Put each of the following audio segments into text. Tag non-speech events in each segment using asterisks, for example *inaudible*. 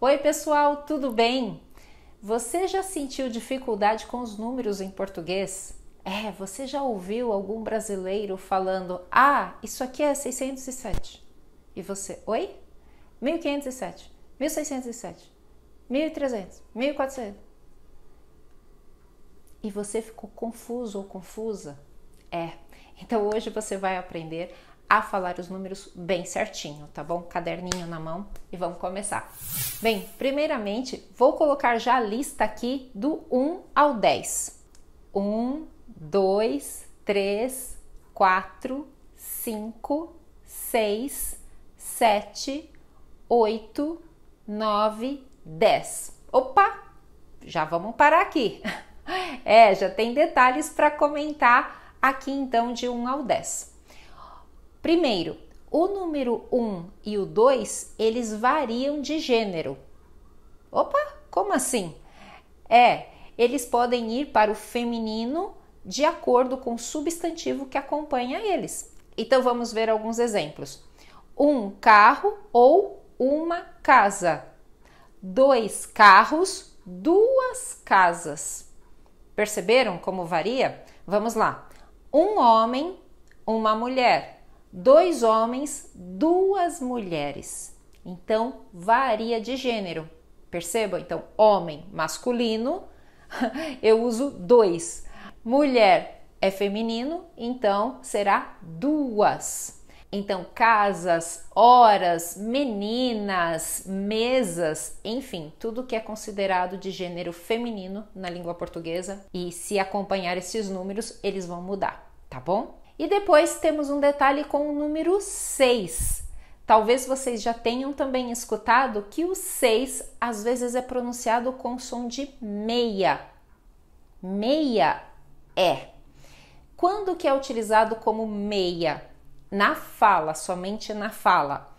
Oi, pessoal, tudo bem? Você já sentiu dificuldade com os números em português? É, você já ouviu algum brasileiro falando: "Ah, isso aqui é 607". E você: "Oi? 1507, 1607, 1300, 1400". E você ficou confuso ou confusa? É. Então hoje você vai aprender a falar os números bem certinho, tá bom? Caderninho na mão e vamos começar. Bem, primeiramente, vou colocar já a lista aqui do 1 ao 10. 1, 2, 3, 4, 5, 6, 7, 8, 9, 10. Opa! Já vamos parar aqui. *laughs* É, já tem detalhes para comentar aqui então de 1 ao 10. Primeiro, o número 1 um e o 2, eles variam de gênero. Opa, como assim? É, eles podem ir para o feminino de acordo com o substantivo que acompanha eles. Então vamos ver alguns exemplos. Um carro ou uma casa. Dois carros, duas casas. Perceberam como varia? Vamos lá. Um homem, uma mulher dois homens, duas mulheres. Então varia de gênero. Percebam? Então, homem masculino, *laughs* eu uso dois. Mulher é feminino, então será duas. Então, casas, horas, meninas, mesas, enfim, tudo que é considerado de gênero feminino na língua portuguesa. E se acompanhar esses números, eles vão mudar, tá bom? E depois temos um detalhe com o número 6. Talvez vocês já tenham também escutado que o 6 às vezes é pronunciado com som de meia. Meia é. Quando que é utilizado como meia? Na fala, somente na fala.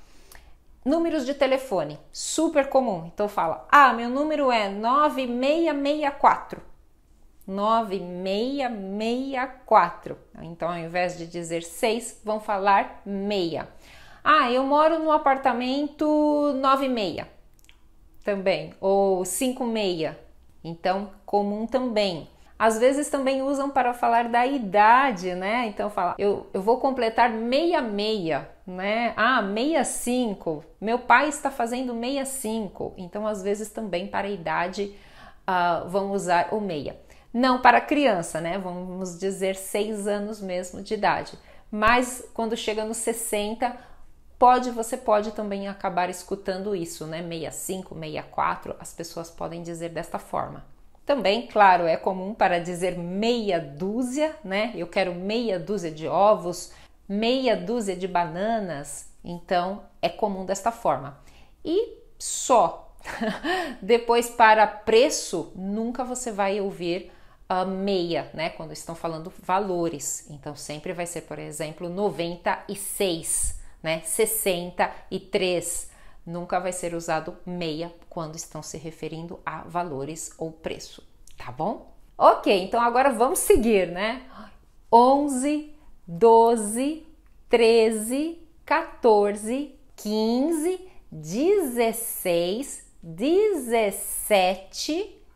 Números de telefone, super comum. Então fala: "Ah, meu número é 9664". 9664. Então, ao invés de dizer 6, vão falar meia. Ah, eu moro no apartamento 96 também, ou 56. Então, comum também. Às vezes também usam para falar da idade, né? Então fala, eu, eu vou completar 66, né? Ah, 65. Meu pai está fazendo 65. Então, às vezes também para a idade uh, vão usar o meia não para criança, né? Vamos dizer seis anos mesmo de idade. Mas quando chega nos 60, pode você pode também acabar escutando isso, né? 65, 64, as pessoas podem dizer desta forma. Também, claro, é comum para dizer meia dúzia, né? Eu quero meia dúzia de ovos, meia dúzia de bananas. Então, é comum desta forma. E só *laughs* depois para preço, nunca você vai ouvir uh, meia, né? Quando estão falando valores. Então sempre vai ser, por exemplo, 96, né? 63. Nunca vai ser usado meia quando estão se referindo a valores ou preço, tá bom? Ok, então agora vamos seguir, né? 11, 12, 13, 14, 15, 16, 17,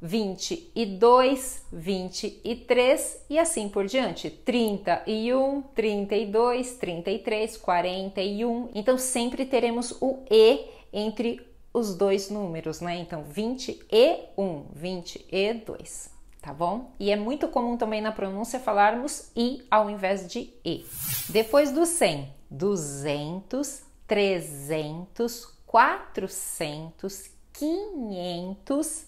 22, 23 e assim por diante. 31, 32, 33, 41. Então sempre teremos o E entre os dois números, né? Então 20 e 1, 20 e 2, tá bom? E é muito comum também na pronúncia falarmos I ao invés de E. Depois do 100, 200, 300, 400, 500.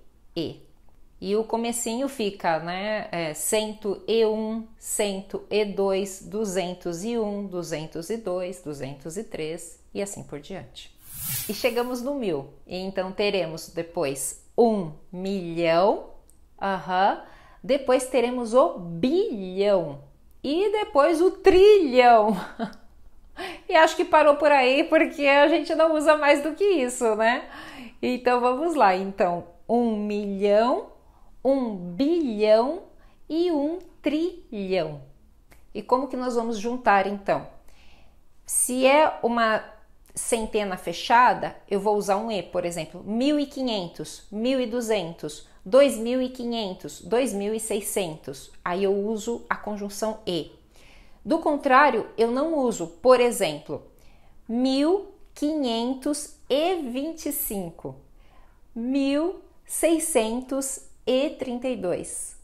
e. E o comecinho fica, né? É, 101, 102, 201, 202, 203 e assim por diante. E chegamos no mil. E então teremos depois um milhão, uhum. depois teremos o bilhão e depois o trilhão. *laughs* e acho que parou por aí porque a gente não usa mais do que isso, né? Então vamos lá. Então, um milhão, um bilhão e um trilhão. E como que nós vamos juntar então? Se é uma centena fechada, eu vou usar um e, por exemplo, 1500, 1200, 2500, 2600. Aí eu uso a conjunção e. Do contrário, eu não uso, por exemplo, 1525, 1525. 632.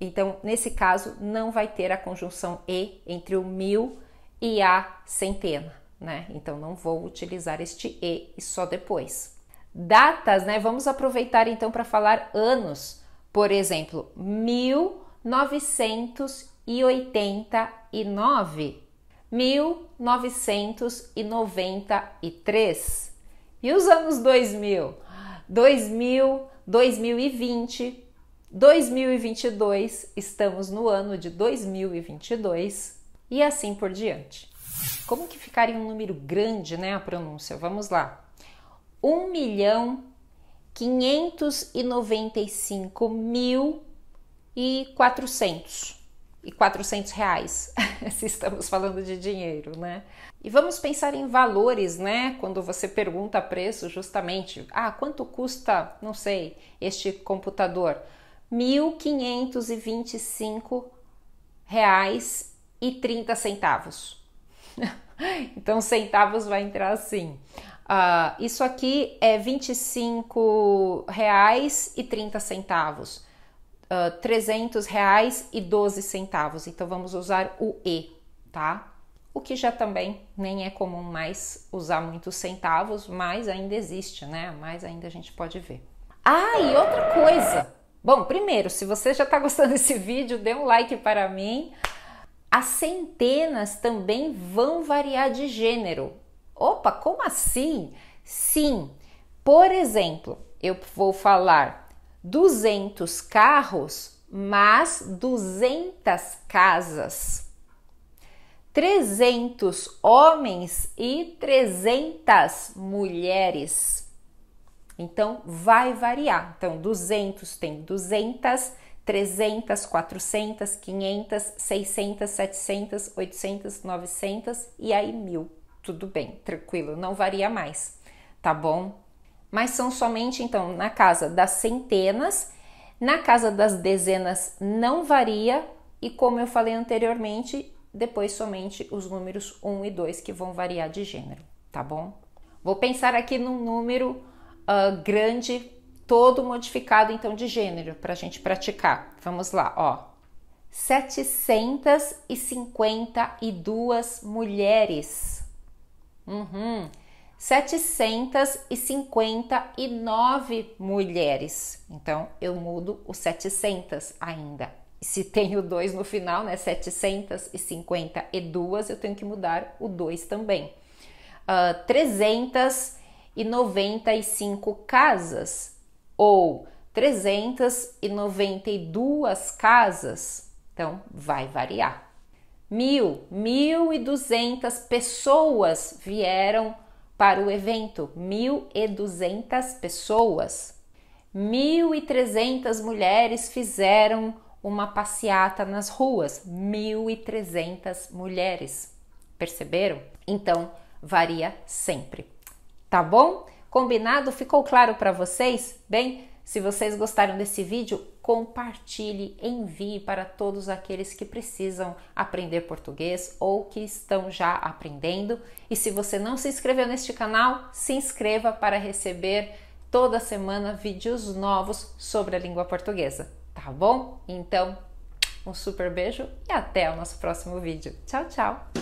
Então, nesse caso, não vai ter a conjunção e entre o mil e a centena, né? Então, não vou utilizar este e só depois. Datas, né? Vamos aproveitar então para falar anos. Por exemplo, 1989, 1993. E os anos 2000? 2000 2020, 2022, estamos no ano de 2022 e assim por diante. Como que ficaria um número grande, né, a pronúncia? Vamos lá. 1 milhão 595 mil e 400 e 400 reais, *laughs* se estamos falando de dinheiro, né? E vamos pensar em valores, né? Quando você pergunta preço, justamente, ah, quanto custa, não sei, este computador? R$ 1.525,30. *laughs* então, centavos vai entrar assim. Uh, isso aqui é R$ 25,30 uh, ah, 300 reais e 12 centavos. Então vamos usar o E, tá? O que já também nem é comum mais usar muitos centavos, mas ainda existe, né? Mas ainda a gente pode ver. Ah, e outra coisa. Bom, primeiro, se você já está *laughs* gostando desse vídeo, dê um like para mim. As centenas também vão variar de gênero. Opa, como assim? Sim, por exemplo, eu vou falar 200 carros, mas 200 casas. 300 homens e 300 mulheres. Então vai variar. Então 200 tem 200, 300, 400, 500, 600, 700, 800, 900 e aí mil. Tudo bem, tranquilo, não varia mais, tá bom? mas são somente então na casa das centenas, na casa das dezenas não varia e como eu falei anteriormente, depois somente os números 1 e 2 que vão variar de gênero, tá bom? Vou pensar aqui num número uh, grande, todo modificado então de gênero, para a gente praticar. Vamos lá, ó. 752 mulheres. Uhum. 759 mulheres. Então eu mudo os 700 ainda. Se tenho dois no final, né? 752, eu tenho que mudar o 2 também. Uh, ah, 395 casas ou 392 casas. Então vai variar. Mil, mil e duzentas pessoas vieram para o evento 1.200 pessoas. 1.300 mulheres fizeram uma passeata nas ruas. 1.300 mulheres. Perceberam? Então, varia sempre. Tá bom? Combinado? Ficou claro para vocês? Bem, se vocês gostaram desse vídeo, compartilhe, envie para todos aqueles que precisam aprender português ou que estão já aprendendo. E se você não se inscreveu neste canal, se inscreva para receber toda semana vídeos novos sobre a língua portuguesa, tá bom? Então, um super beijo e até o nosso próximo vídeo. Tchau, tchau!